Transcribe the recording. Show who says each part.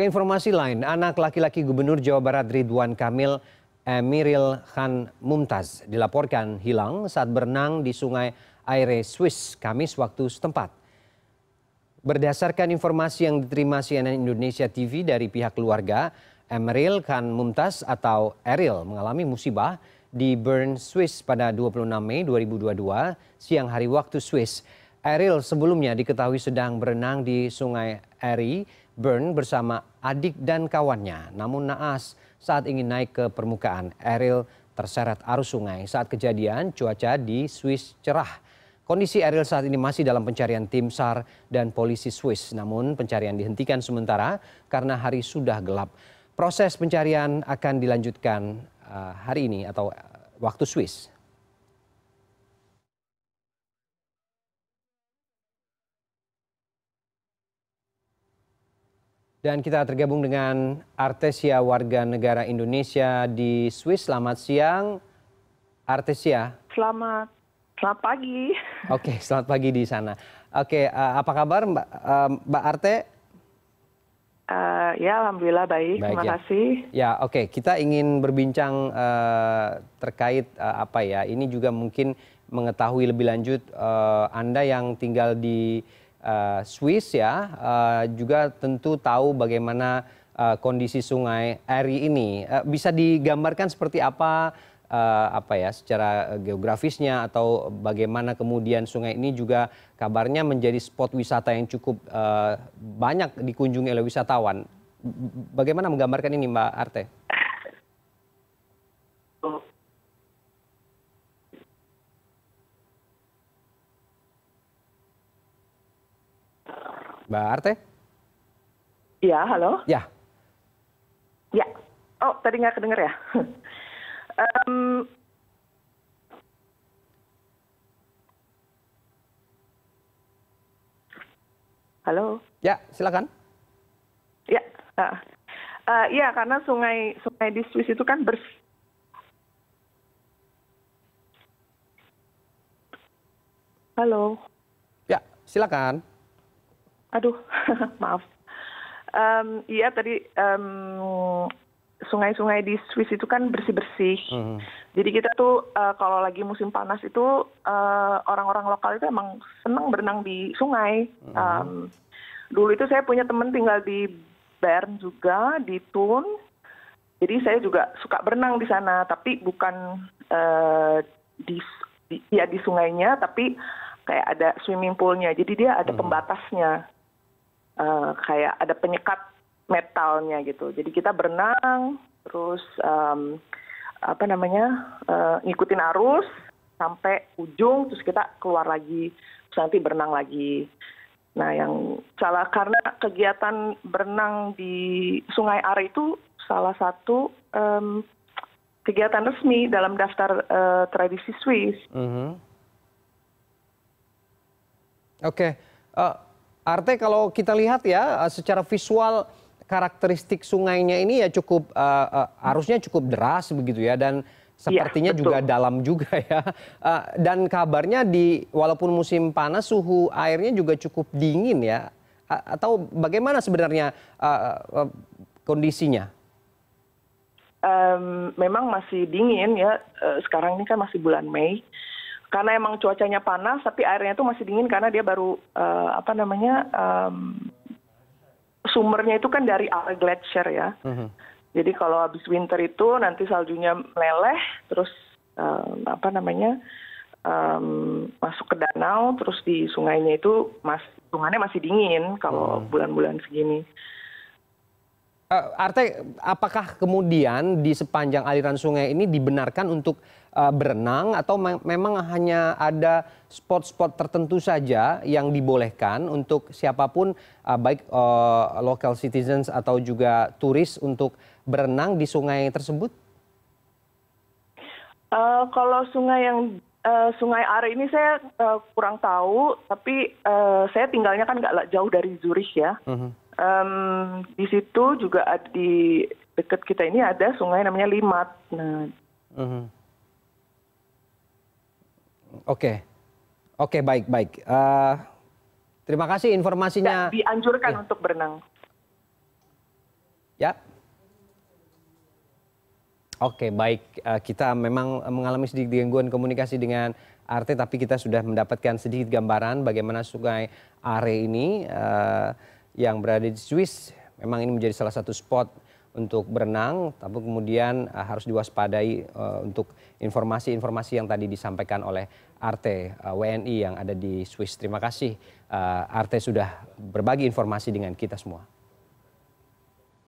Speaker 1: Ke informasi lain, anak laki-laki Gubernur Jawa Barat Ridwan Kamil Emiril Khan Mumtaz dilaporkan hilang saat berenang di sungai Aire Swiss Kamis waktu setempat. Berdasarkan informasi yang diterima CNN Indonesia TV dari pihak keluarga, Emeril Khan Mumtaz atau Eril mengalami musibah di Bern, Swiss pada 26 Mei 2022 siang hari waktu Swiss. Eril sebelumnya diketahui sedang berenang di sungai Erie Burn bersama adik dan kawannya. Namun naas saat ingin naik ke permukaan, Eril terseret arus sungai. Saat kejadian cuaca di Swiss cerah. Kondisi Eril saat ini masih dalam pencarian tim SAR dan polisi Swiss. Namun pencarian dihentikan sementara karena hari sudah gelap. Proses pencarian akan dilanjutkan eh, hari ini atau waktu Swiss. Dan kita tergabung dengan Artesia warga negara Indonesia di Swiss. Selamat siang, Artesia.
Speaker 2: Selamat, selamat pagi.
Speaker 1: Oke, selamat pagi di sana. Oke, eh, apa kabar Mbak, eh, Mbak Arte?
Speaker 2: Uh, ya, alhamdulillah baik. baik Terima ya. kasih.
Speaker 1: Ya, oke. Okay. Kita ingin berbincang uh, terkait uh, apa ya? Ini juga mungkin mengetahui lebih lanjut uh, Anda yang tinggal di Eh, Swiss ya eh, juga tentu tahu bagaimana eh, kondisi sungai Eri ini. Bisa digambarkan seperti apa apa ya secara geografisnya atau bagaimana kemudian sungai ini juga kabarnya menjadi spot wisata yang cukup banyak dikunjungi oleh wisatawan. Bagaimana menggambarkan ini Mbak Arte? Mbak Arte?
Speaker 2: Ya, halo. Ya. Ya. Oh, tadi nggak kedenger ya. um, Halo. Ya, silakan. Ya, uh, ya karena sungai sungai di Swiss itu kan bers. Halo. Ya, silakan aduh maaf um, iya tadi um, sungai-sungai di Swiss itu kan bersih-bersih. Mm. Jadi kita tuh uh, kalau lagi musim panas itu eh, orang-orang lokal itu emang senang berenang di sungai. Mm. Um, dulu itu saya punya teman tinggal di Bern juga di Thun. Jadi saya juga suka berenang di sana, tapi bukan uh, di, di ya di sungainya, tapi kayak ada swimming poolnya. Jadi dia ada hmm. pembatasnya uh, kayak ada penyekat metalnya gitu. Jadi kita berenang terus um, apa namanya uh, ngikutin arus sampai ujung terus kita keluar lagi terus nanti berenang lagi. Nah yang salah karena kegiatan berenang di Sungai Are itu salah satu um, kegiatan resmi dalam daftar uh, tradisi Swiss.
Speaker 1: Mm -hmm. Oke. Okay. Uh, Arte kalau kita lihat ya eh, secara visual karakteristik sungainya ini ya cukup uh, eh, eh, arusnya cukup deras begitu ya dan iya, sepertinya ya, juga dalam juga ya uh, dan kabarnya di walaupun musim panas suhu airnya juga cukup dingin ya uh, atau bagaimana sebenarnya uh, uh, kondisinya?
Speaker 2: Um, memang masih dingin ya uh, sekarang ini kan masih bulan Mei karena emang cuacanya panas tapi airnya itu masih dingin karena dia baru uh, apa namanya um, sumbernya itu kan dari air glacier ya. Mm-hmm. Jadi kalau habis winter itu nanti saljunya meleleh terus um, apa namanya um, masuk ke danau terus di sungainya itu mas sungainya masih dingin kalau mm bulan-bulan segini.
Speaker 1: Eh, Arte, apakah kemudian di sepanjang aliran sungai ini dibenarkan untuk uh, berenang atau me memang hanya ada spot-spot tertentu saja yang dibolehkan untuk siapapun uh, baik uh, local citizens atau juga turis untuk berenang di sungai tersebut?
Speaker 2: Uh, kalau sungai yang uh, Sungai Are ini saya uh, kurang tahu, tapi uh, saya tinggalnya kan nggak jauh dari Zurich ya. Uh mhm. -huh di situ juga di dekat kita ini ada sungai namanya Limat. Nah.
Speaker 1: Mhm. Oke, oke baik baik. Uh, terima kasih informasinya. Ya, dianjurkan ya. untuk berenang. Ya. Oke baik uh, kita memang mengalami sedikit gangguan komunikasi dengan Arte tapi kita sudah mendapatkan sedikit gambaran bagaimana sungai Are ini. Uh, yang berada di Swiss memang ini menjadi salah satu spot untuk berenang, tapi kemudian uh, harus diwaspadai uh, untuk informasi-informasi yang tadi disampaikan oleh Arte uh, eh, WNI yang ada di Swiss. Terima kasih uh, Arte sudah berbagi informasi dengan kita semua.